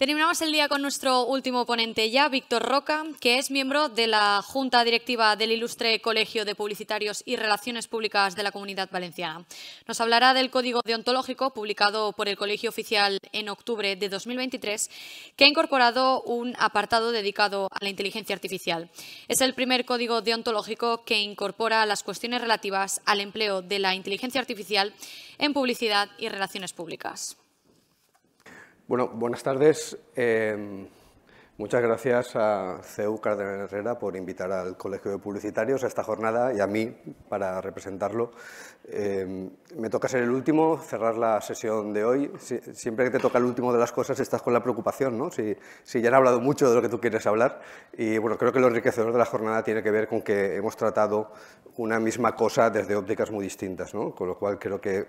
Terminamos el día con nuestro último ponente ya, Víctor Roca, que es miembro de la Junta Directiva del Ilustre Colegio de Publicitarios y Relaciones Públicas de la Comunidad Valenciana. Nos hablará del Código Deontológico publicado por el Colegio Oficial en octubre de 2023, que ha incorporado un apartado dedicado a la inteligencia artificial. Es el primer código deontológico que incorpora las cuestiones relativas al empleo de la inteligencia artificial en publicidad y relaciones públicas. Bueno, buenas tardes. Eh, muchas gracias a CEU Cardenal Herrera por invitar al Colegio de Publicitarios a esta jornada y a mí para representarlo. Eh, me toca ser el último, cerrar la sesión de hoy. siempre que te toca el último de las cosas estás con la preocupación, ¿no? Si, ya han hablado mucho de lo que tú quieres hablar. Y bueno, creo que lo enriquecedor de la jornada tiene que ver con que hemos tratado una misma cosa desde ópticas muy distintas, ¿no? Con lo cual creo que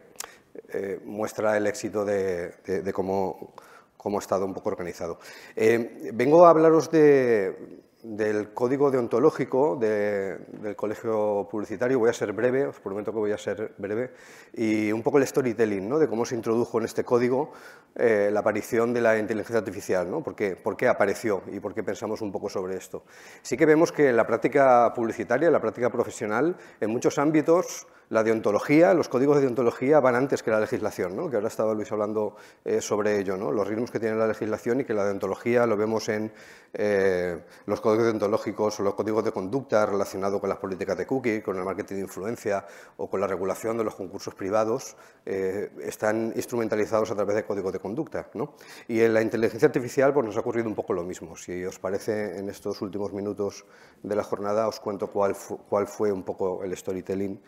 eh, muestra el éxito de, de cómo cómo ha estado un poco organizado. Eh, vengo a hablaros del código deontológico del colegio publicitario. Voy a ser breve, os prometo que voy a ser breve, y un poco el storytelling, ¿no? de cómo se introdujo en este código eh, la aparición de la inteligencia artificial, ¿no? ¿Por qué, por qué apareció y por qué pensamos un poco sobre esto. Sí que vemos que la práctica publicitaria, la práctica profesional, en muchos ámbitos la deontología, los códigos de deontología van antes que la legislación, ¿no? que ahora estaba Luis hablando eh, sobre ello, ¿no? los ritmos que tiene la legislación y que la deontología lo vemos en eh, los códigos deontológicos o los códigos de conducta relacionados con las políticas de cookie, con el marketing de influencia o con la regulación de los concursos privados, eh, están instrumentalizados a través de códigos de conducta. ¿no? Y en la inteligencia artificial pues, nos ha ocurrido un poco lo mismo. Si os parece, en estos últimos minutos de la jornada os cuento cuál, cuál fue un poco el storytelling.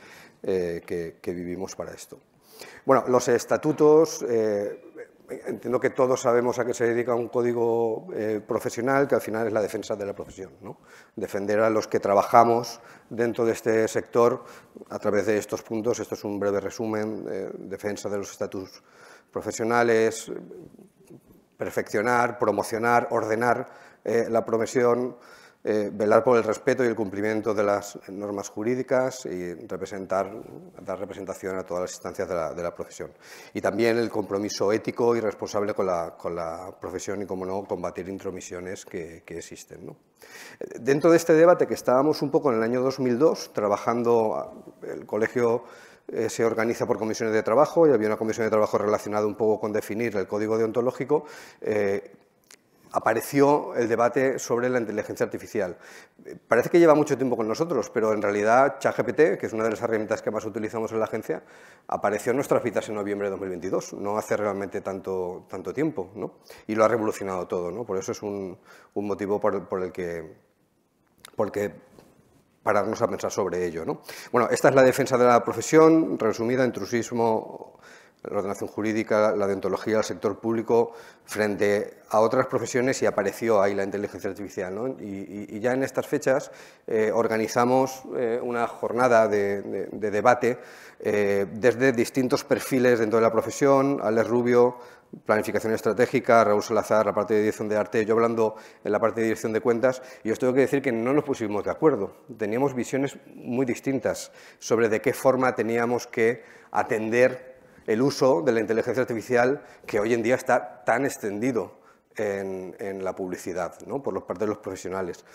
Eh, que, vivimos para esto. Bueno, los estatutos, eh, entiendo que todos sabemos a qué se dedica un código eh, profesional, que al final es la defensa de la profesión, defender a los que trabajamos dentro de este sector a través de estos puntos. Esto es un breve resumen, defensa de los estatutos profesionales, perfeccionar, promocionar, ordenar la profesión eh, velar por el respeto y el cumplimiento de las normas jurídicas y representar, dar representación a todas las instancias de la, profesión. Y también el compromiso ético y responsable con la, profesión y, como no, combatir intromisiones que, existen. Dentro de este debate que estábamos un poco en el año 2002, trabajando el colegio eh, se organiza por comisiones de trabajo y había una comisión de trabajo relacionada un poco con definir el código deontológico. Eh, apareció el debate sobre la inteligencia artificial. Parece que lleva mucho tiempo con nosotros, pero en realidad ChatGPT, que es una de las herramientas que más utilizamos en la agencia, apareció en nuestras vidas en noviembre de 2022, no hace realmente tanto, tanto tiempo, ¿no? y lo ha revolucionado todo. ¿no? Por eso es un, motivo por, el que... pararnos a pensar sobre ello. ¿no? Bueno, esta es la defensa de la profesión, resumida, intrusismo la ordenación jurídica, la deontología el sector público frente a otras profesiones y apareció ahí la inteligencia artificial. Y, ya en estas fechas eh, organizamos eh, una jornada de, debate eh, desde distintos perfiles dentro de la profesión, Alex Rubio, planificación estratégica, Raúl Salazar, la parte de dirección de arte, yo hablando en la parte de dirección de cuentas, y os tengo que decir que no nos pusimos de acuerdo. Teníamos visiones muy distintas sobre de qué forma teníamos que atender el uso de la inteligencia artificial que hoy en día está tan extendido en, la publicidad por parte de los profesionales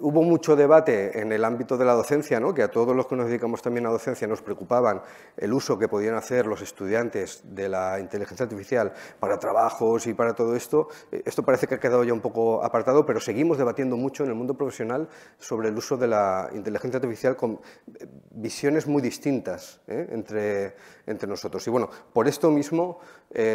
hubo mucho debate en el ámbito de la docencia, que a todos los que nos dedicamos también a docencia nos preocupaban el uso que podían hacer los estudiantes de la inteligencia artificial para trabajos y para todo esto. Eh, esto parece que ha quedado ya un poco apartado, pero seguimos debatiendo mucho en el mundo profesional sobre el uso de la inteligencia artificial con eh, visiones muy distintas ¿eh? entre, nosotros. Y bueno, por esto mismo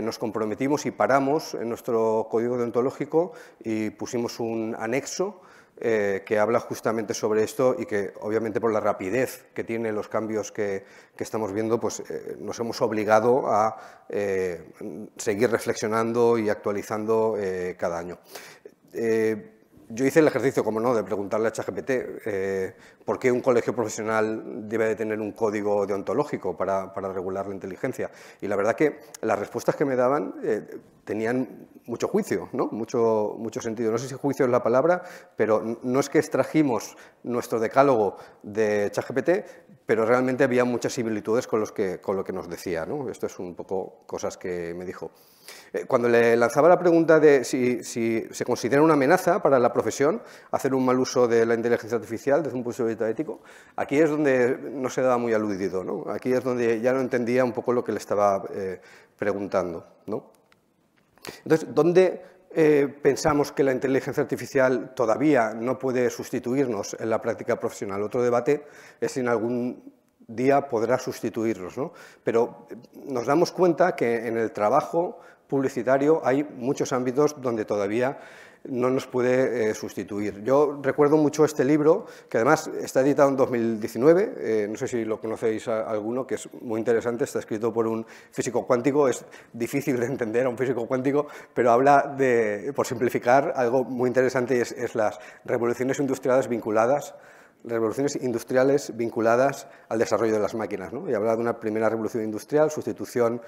nos comprometimos y paramos en nuestro código deontológico y pusimos un anexo eh, que habla justamente sobre esto y que obviamente por la rapidez que tiene los cambios que, estamos viendo, pues eh, nos hemos obligado a eh, seguir reflexionando y actualizando cada año. yo hice el ejercicio, como no, de preguntarle a ChatGPT ¿Por qué un colegio profesional debe de tener un código deontológico para, para regular la inteligencia? Y la verdad que las respuestas que me daban eh, tenían mucho juicio, ¿no? mucho, mucho sentido. No sé si juicio es la palabra, pero no es que extrajimos nuestro decálogo de ChatGPT, pero realmente había muchas similitudes con, los que, con lo que nos decía. Esto es un poco cosas que me dijo. Eh, cuando le lanzaba la pregunta de si, si se considera una amenaza para la profesión hacer un mal uso de la inteligencia artificial desde un punto de ético, aquí es donde no se daba muy aludido, ¿no? aquí es donde ya no entendía un poco lo que le estaba eh, preguntando. Entonces, ¿dónde eh, pensamos que la inteligencia artificial todavía no puede sustituirnos en la práctica profesional? Otro debate es si en algún día podrá sustituirnos, pero eh, nos damos cuenta que en el trabajo publicitario hay muchos ámbitos donde todavía no nos puede eh, sustituir. Yo recuerdo mucho este libro, que además está editado en 2019, eh, no sé si lo conocéis alguno, que es muy interesante, está escrito por un físico cuántico, es difícil de entender a un físico cuántico, pero habla de, por simplificar, algo muy interesante es, es las revoluciones industriales vinculadas revoluciones industriales vinculadas al desarrollo de las máquinas. ¿no? Y habla de una primera revolución industrial, sustitución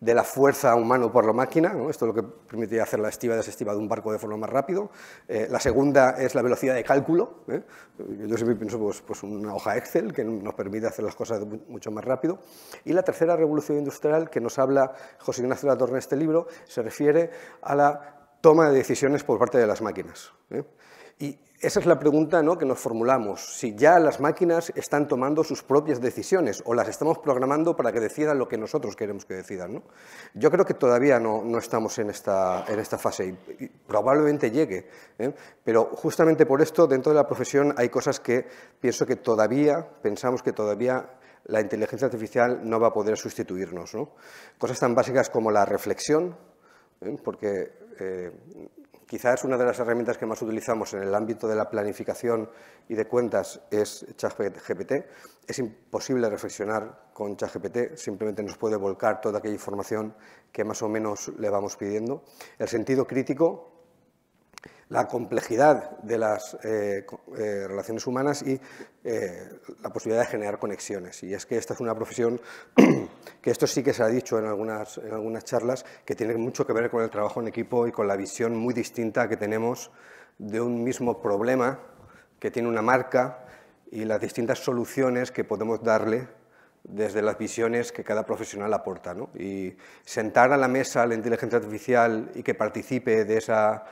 de la fuerza humano por la máquina, esto es lo que permitiría hacer la estiva y desestiva de un barco de forma más rápido. Eh, la segunda es la velocidad de cálculo. ¿eh? Yo siempre pienso pues, pues, una hoja Excel que nos permite hacer las cosas mucho más rápido. Y la tercera revolución industrial que nos habla José Ignacio Latorre en este libro se refiere a la toma de decisiones por parte de las máquinas. ¿eh? Y esa es la pregunta que nos formulamos. Si ya las máquinas están tomando sus propias decisiones o las estamos programando para que decidan lo que nosotros queremos que decidan. Yo creo que todavía no, estamos en esta, en esta, fase y, probablemente llegue. ¿eh? Pero justamente por esto, dentro de la profesión hay cosas que pienso que todavía, pensamos que todavía la inteligencia artificial no va a poder sustituirnos. Cosas tan básicas como la reflexión, ¿eh? porque eh, Quizás una de las herramientas que más utilizamos en el ámbito de la planificación y de cuentas es ChatGPT. Es imposible reflexionar con ChatGPT, simplemente nos puede volcar toda aquella información que más o menos le vamos pidiendo. El sentido crítico la complejidad de las eh, eh, relaciones humanas y eh, la posibilidad de generar conexiones. Y es que esta es una profesión que esto sí que se ha dicho en algunas, charlas, que tiene mucho que ver con el trabajo en equipo y con la visión muy distinta que tenemos de un mismo problema que tiene una marca y las distintas soluciones que podemos darle desde las visiones que cada profesional aporta. Y sentar a la mesa la inteligencia artificial y que participe de esa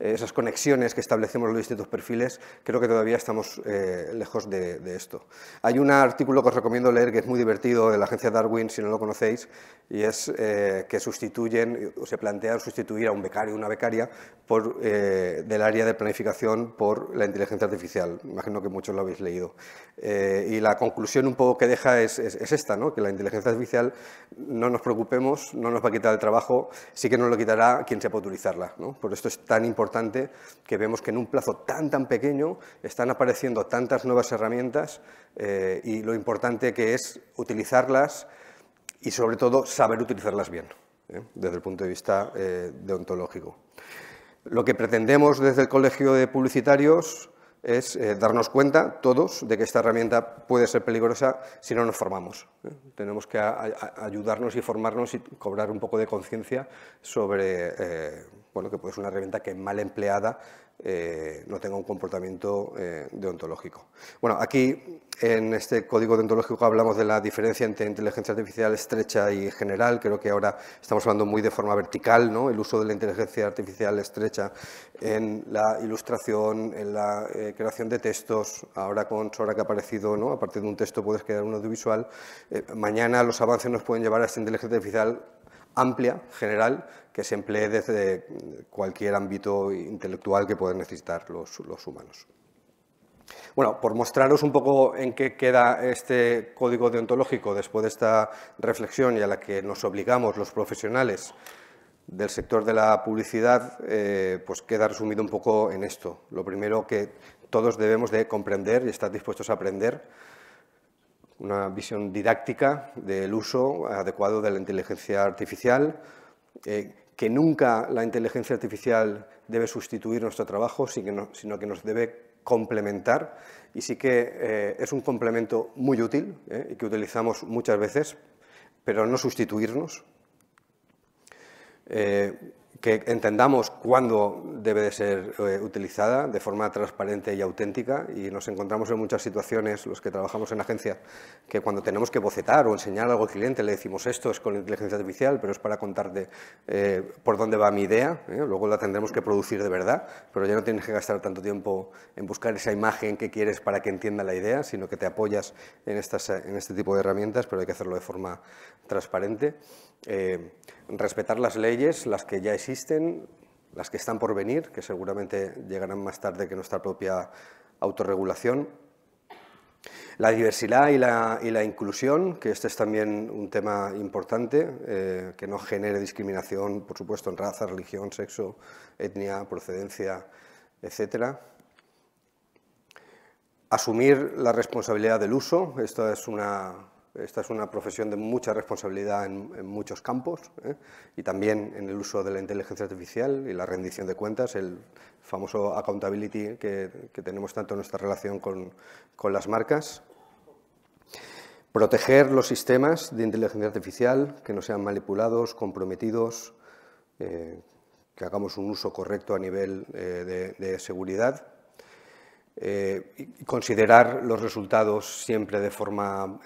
eh, esas conexiones que establecemos los distintos perfiles, creo que todavía estamos eh, lejos de, esto. Hay un artículo que os recomiendo leer que es muy divertido de la agencia Darwin, si no lo conocéis, y es eh, que sustituyen, o se plantean sustituir a un becario, una becaria, por, del área de planificación por la inteligencia artificial. Imagino que muchos lo habéis leído. y la conclusión un poco que deja es, esta, ¿no? que la inteligencia artificial, no nos preocupemos, no nos va a quitar el trabajo, sí que nos lo quitará quien sepa utilizarla. Por esto es tan importante que vemos que en un plazo tan, tan pequeño están apareciendo tantas nuevas herramientas eh, y lo importante que es utilizarlas y, sobre todo, saber utilizarlas bien, ¿eh? desde el punto de vista eh, deontológico. Lo que pretendemos desde el Colegio de Publicitarios es eh, darnos cuenta todos de que esta herramienta puede ser peligrosa si no nos formamos. Tenemos que ayudarnos y formarnos y cobrar un poco de conciencia sobre bueno, que puede una herramienta que mal empleada eh, no tenga un comportamiento eh, deontológico. Bueno, aquí en este código deontológico hablamos de la diferencia entre inteligencia artificial estrecha y general. Creo que ahora estamos hablando muy de forma vertical, ¿no? El uso de la inteligencia artificial estrecha en la ilustración, en la eh, creación de textos. Ahora con Sora que ha aparecido, ¿no? A partir de un texto puedes crear un audiovisual. mañana los avances nos pueden llevar a esta inteligencia artificial amplia, general, que se emplee desde cualquier ámbito intelectual que puedan necesitar los, humanos. Bueno, por mostraros un poco en qué queda este código deontológico después de esta reflexión y a la que nos obligamos los profesionales del sector de la publicidad, eh, pues queda resumido un poco en esto. Lo primero que todos debemos de comprender y estar dispuestos a aprender una visión didáctica del uso adecuado de la inteligencia artificial, eh, que nunca la inteligencia artificial debe sustituir nuestro trabajo, sino que nos debe complementar y sí que eh, es un complemento muy útil eh, y que utilizamos muchas veces, pero no sustituirnos que entendamos cuándo debe de ser eh, utilizada de forma transparente y auténtica y nos encontramos en muchas situaciones, los que trabajamos en agencia, que cuando tenemos que bocetar o enseñar algo al cliente le decimos esto es con inteligencia artificial, pero es para contarte eh, por dónde va mi idea, ¿eh? luego la tendremos que producir de verdad, pero ya no tienes que gastar tanto tiempo en buscar esa imagen que quieres para que entienda la idea, sino que te apoyas en, estas, en este tipo de herramientas, pero hay que hacerlo de forma transparente respetar las leyes, las que ya existen, las que están por venir, que seguramente llegarán más tarde que nuestra propia autorregulación. La diversidad y la, inclusión, que este es también un tema importante, eh, que no genere discriminación, por supuesto, en raza, religión, sexo, etnia, procedencia, etc. Asumir la responsabilidad del uso, esto es una, esta es una profesión de mucha responsabilidad en, muchos campos ¿eh? y también en el uso de la inteligencia artificial y la rendición de cuentas, el famoso accountability que, tenemos tanto en nuestra relación con, las marcas. Proteger los sistemas de inteligencia artificial, que no sean manipulados, comprometidos, eh, que hagamos un uso correcto a nivel eh, de, seguridad. y considerar los resultados siempre de forma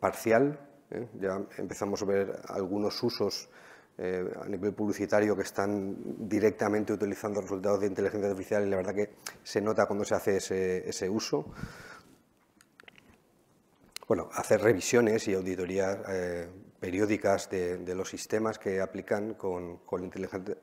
parcial. ¿eh? Ya empezamos a ver algunos usos eh, a nivel publicitario que están directamente utilizando resultados de inteligencia artificial y la verdad que se nota cuando se hace ese, uso. Bueno, hacer revisiones y auditorías eh, periódicas de, los sistemas que aplican con, con inteligencia,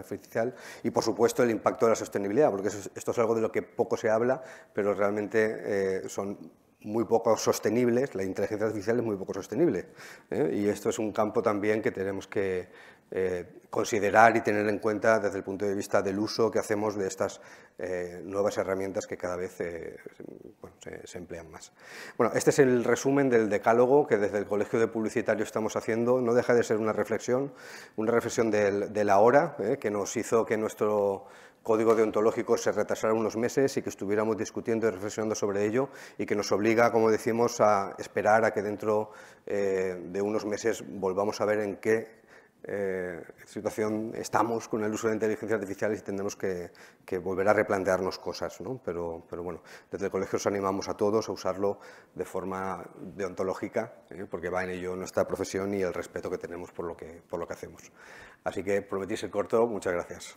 artificial y, por supuesto, el impacto de la sostenibilidad, porque esto es algo de lo que poco se habla, pero realmente son muy poco sostenibles, la inteligencia artificial es muy poco sostenible. ¿eh? Y esto es un campo también que tenemos que eh, considerar y tener en cuenta desde el punto de vista del uso que hacemos de estas eh, nuevas herramientas que cada vez se, emplean más. Bueno, este es el resumen del decálogo que desde el Colegio de Publicitarios estamos haciendo. No deja de ser una reflexión, una reflexión del, de la hora, que nos hizo que nuestro código deontológico se retrasará unos meses y que estuviéramos discutiendo y reflexionando sobre ello y que nos obliga, como decimos, a esperar a que dentro eh, de unos meses volvamos a ver en qué eh, situación estamos con el uso de inteligencia artificial y tendremos que, volver a replantearnos cosas. Pero, bueno, desde el colegio os animamos a todos a usarlo de forma deontológica, ¿eh? porque va en ello nuestra profesión y el respeto que tenemos por lo que, por lo que hacemos. Así que prometís el corto, muchas gracias.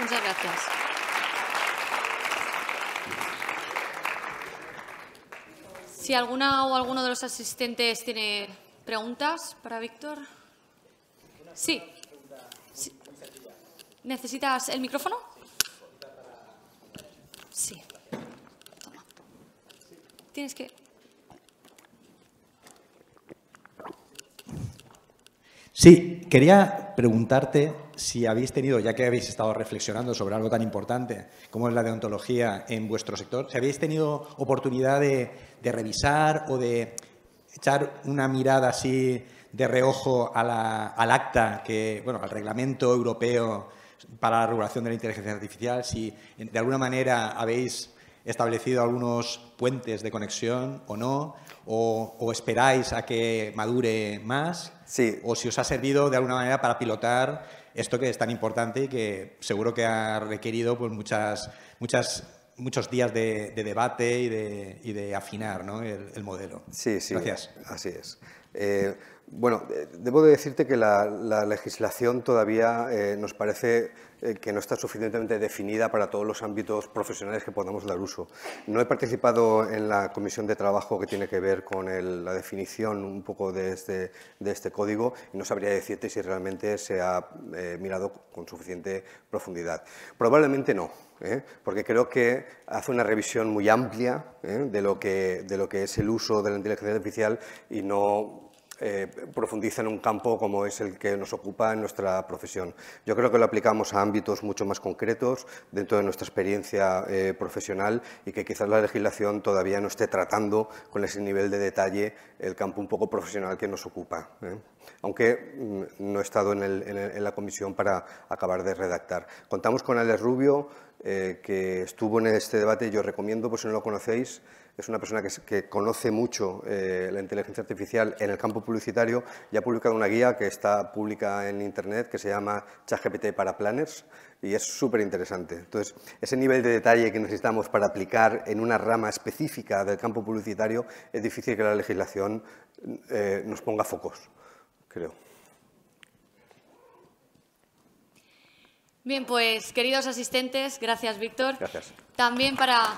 Muchas gracias. Si alguna o alguno de los asistentes tiene preguntas para Víctor. Sí. ¿Necesitas el micrófono? Sí. Tienes que... Sí, quería preguntarte si habéis tenido, ya que habéis estado reflexionando sobre algo tan importante como es la deontología en vuestro sector, si habéis tenido oportunidad de, revisar o de echar una mirada así de reojo al acta, que, bueno, al reglamento europeo para la regulación de la inteligencia artificial, si de alguna manera habéis establecido algunos puentes de conexión o no, o, esperáis a que madure más, o si os ha servido de alguna manera para pilotar esto que es tan importante y que seguro que ha requerido pues, muchas, muchas, muchos días de, debate y de, de, afinar el, modelo. Sí, sí. Gracias. Así es. Eh, bueno, eh, debo de decirte que la, legislación todavía eh, nos parece eh, que no está suficientemente definida para todos los ámbitos profesionales que podamos dar uso. No he participado en la comisión de trabajo que tiene que ver con la definición un poco este, de este, código y no sabría decirte si realmente se ha mirado con suficiente profundidad. Probablemente no, porque creo que hace una revisión muy amplia de lo que es el uso de la inteligencia artificial y no eh, profundiza en un campo como es el que nos ocupa en nuestra profesión. Yo creo que lo aplicamos a ámbitos mucho más concretos dentro de nuestra experiencia eh, profesional y que quizás la legislación todavía no esté tratando con ese nivel de detalle el campo un poco profesional que nos ocupa. ¿eh? Aunque mm, no he estado en, la comisión para acabar de redactar. Contamos con Alex Rubio, eh, que estuvo en este debate, yo recomiendo, por pues, si no lo conocéis, es una persona que, conoce mucho eh, la inteligencia artificial en el campo publicitario y ha publicado una guía que está pública en Internet que se llama ChatGPT para planners y es súper interesante. Entonces, ese nivel de detalle que necesitamos para aplicar en una rama específica del campo publicitario es difícil que la legislación eh, nos ponga focos, creo. Bien, pues queridos asistentes, gracias Víctor. Gracias. También para